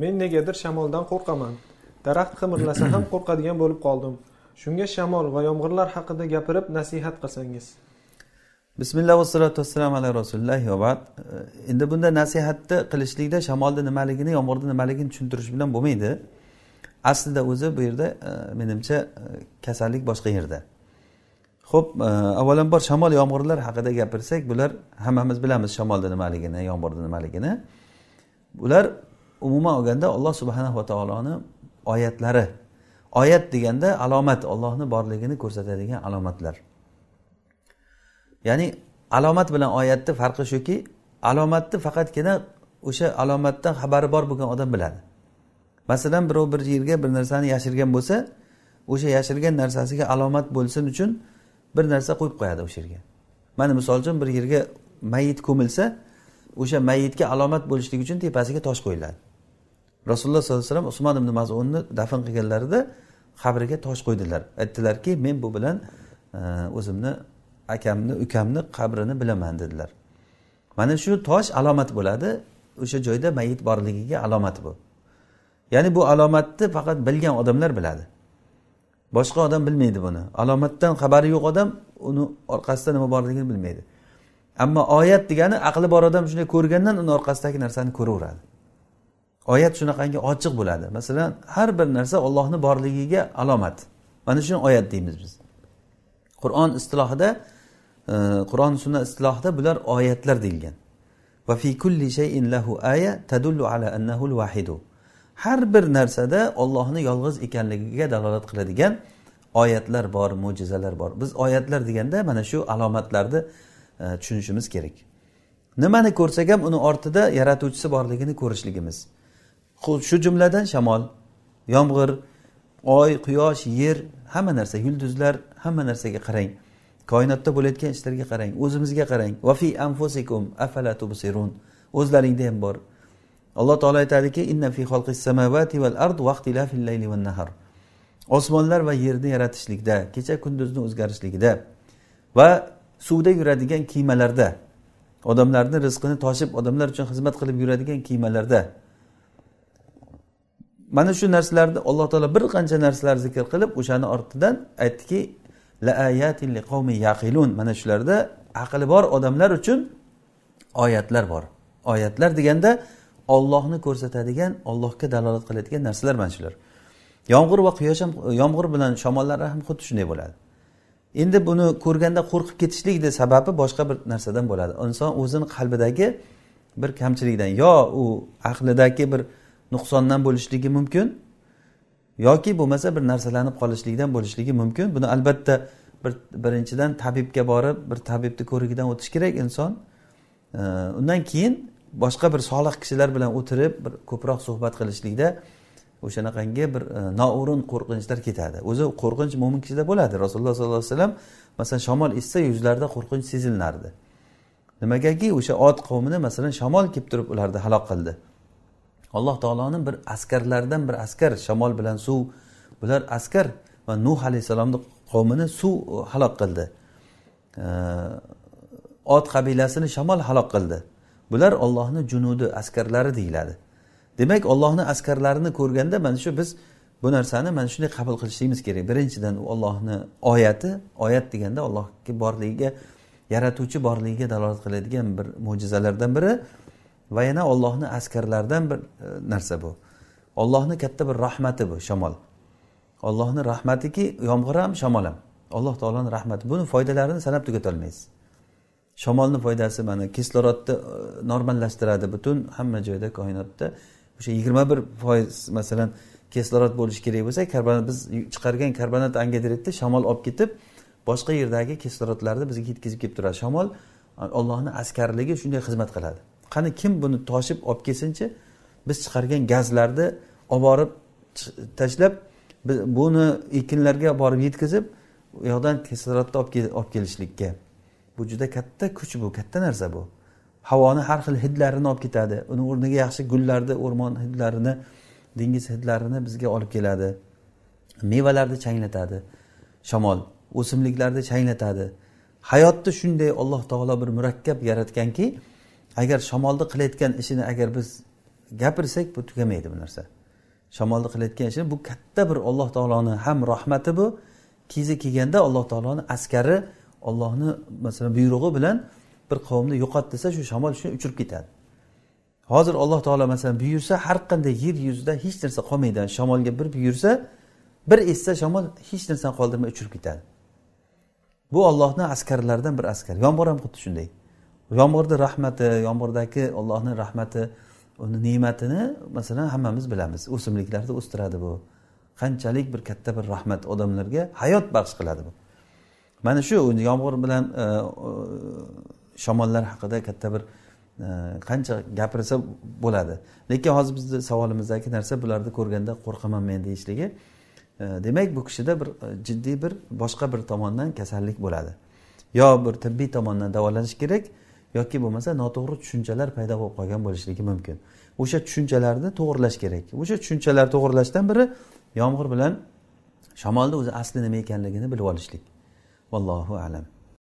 men negadir shamoldan qo'rqaman daraxt qimirlasa ham qo'rqadigan bo'lib qoldim shunga shamol va yomg'irlar haqida gapirib nasihat qilsangiz bismillah vassalotu vassalom ala rasulillah va endi bunda nasihatni qilishlikda shamolni nimaligini yomg'irni nimaligini tushuntirish bilan bo'lmaydi aslida o'zi bu yerda e, menimcha e, kasallik boshqa yerda ho'p e, avvalambor shamol yomg'irlar haqida gapirsak bular hammamiz bilamiz shamolni nimaligini yomg'irni nimaligini bular umuman olganda alloh subhanahu va taoloni oyatlari oyat deganda alomat ollohni borligini ko'rsatadigan alomatlar ya'ni alomat bilan oyatni farqi shuki alomatni faqatgina o'sha alomatdan xabari bor bo'lgan odam biladi masalan birov bir yerga bir narsani yashirgan bo'lsa o'sha yashirgan narsasiga alomat bo'lsin uchun bir narsa qo'yib qo'yadi o'sha yerga mana misol uchun bir yerga mayit ko'milsa o'sha mayitga alomat bo'lishligi uchun tepasiga tosh qo'yiladi rasululloh sollallohu alayhi vasallam usmon ibn mazunni dafn qilganlarida qabriga tosh qo'ydilar aytdilarki men bu bilan e, o'zimni akamni ukamni qabrini bilaman dedilar mana shu tosh alomat bo'ladi o'sha joyda mayit borligiga alomat bu ya'ni bu alomatni faqat bilgan odamlar biladi boshqa odam bilmaydi buni alomatdan xabari yo'q odam uni orqasida nima borligini bilmaydi ammo oyat degani aqli bor odam shunday ko'rgandan uni orqasidagi narsani ko'raveradi oyat shunaqangi ochiq bo'ladi masalan har bir narsa ollohni borligiga alomat mana shuni oyat deymiz biz qur'on istilohida e, qur'on sunna istilohida bular oyatlar deyilgan va fi kulli shayin lahu aya tadullu ala annahul vahidu har bir narsada ollohni yolg'iz ekanligiga dalolat qiladigan oyatlar bor mo'jizalar bor biz oyatlar deganda mana shu alomatlarni e, tushunishimiz kerak nimani ko'rsak ham uni ortida yaratuvchisi borligini ko'rishligimiz shu jumladan shamol yomg'ir oy quyosh yer hamma narsa yulduzlar hamma narsaga qarang koinotda bo'layotgan ishlarga qarang o'zimizga qarang vafi anfusikum afala tubsirun o'zlaringda ham bor alloh taolo aytadiki inna fi samavati val ard layli van nahar osmonlar va yerni yaratishlikda kecha kunduzni o'zgarishligida va suvda yuradigan kiymalarda odamlarni rizqini toshib odamlar uchun xizmat qilib yuradigan kiymalarda mana shu narsalarni alloh taolo bir qancha narsalar zikr qilib o'shani ortidan aytdiki mana shularda aqli bor odamlar uchun oyatlar bor oyatlar deganda ollohni ko'rsatadigan ollohga dalolat qiladigan narsalar mana shular yomg'ir va quyosh ham yomg'ir bilan shamollar ham xuddi shunday bo'ladi endi buni ko'rganda qo'rqib ketishlikni sababi boshqa bir narsadan bo'ladi inson o'zini qalbidagi bir kamchilikdan yo u aqlidagi bir nuqsondan bo'lishligi mumkin yoki bo'lmasa bir narsalanib qolishlikdan bo'lishligi mumkin buni albatta bir birinchidan tabibga borib bir tabibni ko'rigidan o'tish kerak inson undan keyin boshqa bir solih kishilar bilan o'tirib bir ko'proq suhbat qilishlikda o'shanaqangi bir e, noo'rin qo'rqinchlar ketadi o'zi qo'rqinch mo'min kishida bo'ladi rasululloh sollallohu alayhi vasallam masalan shamol essa yuzlarida qo'rqinch sezilinardi nimagaki o'sha ot qavmini masalan shamol kelib turib ularni halok qildi alloh taoloni bir askarlaridan bir askar shamol bilan suv bular askar va nuh alayhissalomni qavmini suv e, halok qildi e, ot qabilasini shamol halok qildi bular ollohni junudi askarlari deyiladi demak ollohni askarlarini ko'rganda mana shu biz bu narsani mana shunday qabul qilishligimiz kerak birinchidan u ollohni oyati oyat deganda ollohga borligiga yaratuvchi borligiga dalolat qiladigan bir mo'jizalardan biri va yana ollohni askarlaridan bir e, narsa bu ollohni katta bir rahmati bu shamol ollohni rahmatiki yomg'ir ham shamol ham alloh taoloni rahmati buni foydalarini sanab tugatolmaysiz shamolni foydasi mana kislorodni e, normallashtiradi butun hamma joyda koinotda o'sha yigirma bir foiz masalan kislorod bo'lishi kerak bo'lsa karbon biz chiqargan karbonat angidridni shamol olib ketib boshqa yerdagi kislorodlarni bizga yetkazib kelib turadi shamol ollohni askarligi shunday xizmat qiladi qani kim buni toshib olib kelsinchi biz chiqargan gazlarni olib borib tashlab buni ekinlarga borib yetkazib u yoqdan kislorodni olib kelishlikka bu juda katta kuch bu katta narsa bu havoni har xil hidlarini olib ketadi uni o'rniga yaxshi gullarni o'rmon hidlarini dengiz hidlarini bizga olib keladi mevalarni changlatadi shamol o'simliklarni changlatadi hayotni shunday alloh taolo bir murakkab yaratganki agar shamolni qilayotgan ishini agar biz gapirsak bu tugamaydi bu narsa shamolni qilayotgan ishini bu katta bir alloh taoloni ham rahmati bu kezi kelganda alloh taoloni askari ollohni masalan buyrug'i bilan bir qavmni yo'qot desa shu shamol shuni uchirib ketadi hozir alloh taolo masalan buyursa har qanday yer yuzida hech narsa qolmaydi shamolga bir buyursa bir essa shamol hech narsani qoldirmay uchirib ketadi bu ollohni askarlaridan bir askar yomg'ir ham xuddi shunday yomg'irni rahmati yomg'irdagi ollohni rahmati uni ne'matini masalan hammamiz bilamiz o'simliklarni o'stiradi bu qanchalik bir katta bir rahmat odamlarga hayot baxsh qiladi bu mana shu yomg'ir bilan e, e, shamollar haqida katta bir e, qancha gapirsa bo'ladi lekin hozir bizni savolimizdagi narsa bularni ko'rganda qo'rqaman men deyishligi demak bu kishida bir jiddiy bir boshqa bir tomondan kasallik bo'ladi yo bir tibbiy tomondan davolanish kerak yoki bo'lmasa noto'g'ri tushunchalar paydo bo'lib qolgan bo'lishligi mumkin o'sha tushunchalarni to'g'irlash kerak o'sha tushunchalar to'g'irlashdan biri yomg'ir bilan shamolni o'zi asli nima ekanligini bilib olishlik vallohu alam